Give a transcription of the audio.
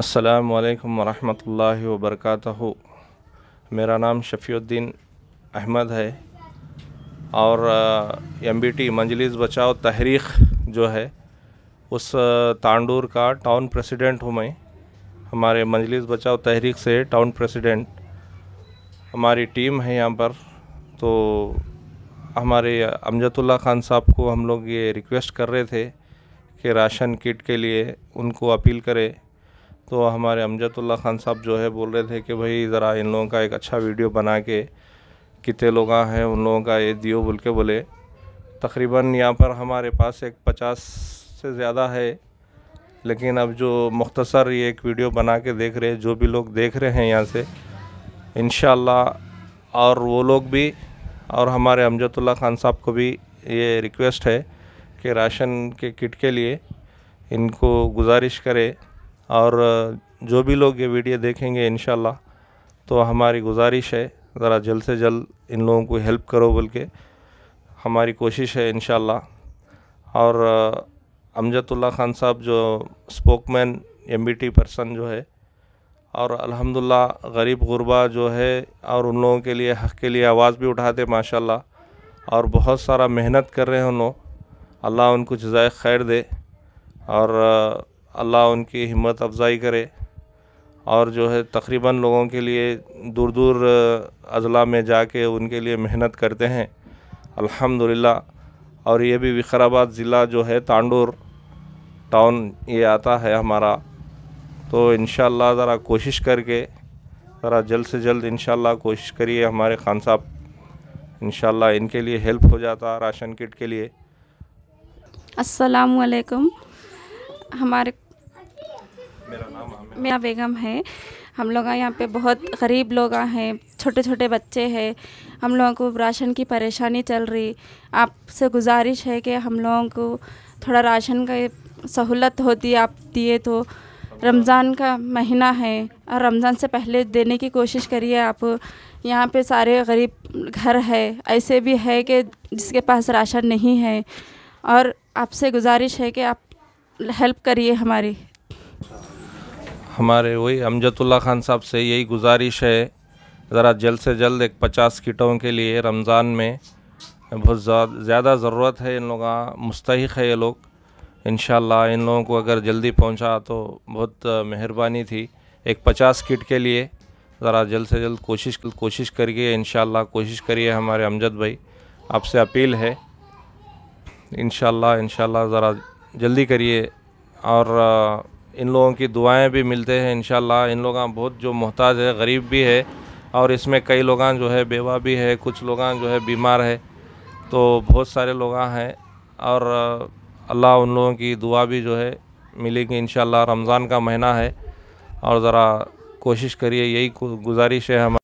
असलकम वालेकुम रहमतुल्लाहि व बरकातहू मेरा नाम शफ़ीउद्दीन अहमद है और एम बी टी मंजलिस बचाओ तहरीक जो है उस तांडूर का टाउन प्रेसिडेंट हूँ मैं हमारे मंजलिस बचाओ तहरीक से टाउन प्रेसिडेंट हमारी टीम है यहाँ पर तो हमारे अमजतुल्ला खान साहब को हम लोग ये रिक्वेस्ट कर रहे थे कि राशन किट के लिए उनको अपील करें तो हमारे अमजदुल्ला ख़ान साहब जो है बोल रहे थे कि भाई ज़रा इन लोगों का एक अच्छा वीडियो बना के कितने लोग हैं उन लोगों का ये दियो बोल के बोले तकरीबन यहाँ पर हमारे पास एक पचास से ज़्यादा है लेकिन अब जो मुख्तसर ये एक वीडियो बना के देख रहे जो भी लोग देख रहे हैं यहाँ से इन और वो लोग भी और हमारे अमजदुल्ला ख़ान साहब को भी ये रिक्वेस्ट है कि राशन के किट के लिए इनको गुजारिश करें और जो भी लोग ये वीडियो देखेंगे इन तो हमारी गुजारिश है ज़रा जल्द से जल्द इन लोगों को हेल्प करो बोल के हमारी कोशिश है इन और अमजदुल्ला ख़ान साहब जो स्पोकमैन एम पर्सन जो है और अल्हम्दुलिल्लाह गरीब गुरबा जो है और उन लोगों के लिए हक़ के लिए आवाज़ भी उठाते माशाल्लाह और बहुत सारा मेहनत कर रहे हैं उन लोग अल्लाह उनको जजाय खैर दे और अल्लाह उनकी हिम्मत अफजाई करे और जो है तकरीबन लोगों के लिए दूर दूर अजला में जाके उनके लिए मेहनत करते हैं अल्हम्दुलिल्लाह और ये भी विखराबाद ज़िला जो है तांडूर टाउन ये आता है हमारा तो इन ज़रा कोशिश करके ज़रा जल्द से जल्द इन कोशिश करिए हमारे खान साहब इन इनके लिए हेल्प हो जाता राशन किट के लिए असलकम हमारे मेरा बेगम है हम लोग यहाँ पे बहुत गरीब लोग हैं छोटे छोटे बच्चे हैं हम लोगों को राशन की परेशानी चल रही आपसे गुजारिश है कि हम लोगों को थोड़ा राशन का सहूलत होती आप दिए तो रमज़ान का महीना है और रमज़ान से पहले देने की कोशिश करिए आप यहाँ पे सारे गरीब घर है ऐसे भी है कि जिसके पास राशन नहीं है और आपसे गुजारिश है कि आप हेल्प करिए हमारी हमारे वही अमजतुल्ला खान साहब से यही गुजारिश है ज़रा जल्द से जल्द एक पचास किटों के लिए रमज़ान में बहुत ज़्यादा ज़रूरत है इन लोगों मुस्तक है ये लोग इन इन लोगों को अगर जल्दी पहुंचा तो बहुत मेहरबानी थी एक पचास किट के लिए ज़रा जल्द से जल्द कोशिश कोशिश करिए इन कोशिश करिए हमारे अमजद भाई आपसे अपील है इन इन ज़रा जल्दी करिए और इन लोगों की दुआएं भी मिलते हैं इन इन लोग बहुत जो मोहताज है गरीब भी है और इसमें कई लोग जो है बेवा भी है कुछ लोग जो है बीमार है तो बहुत सारे लोग हैं और अल्लाह उन लोगों की दुआ भी जो है मिलेगी इन रमज़ान का महीना है और ज़रा कोशिश करिए यही गुजारिश है हमारी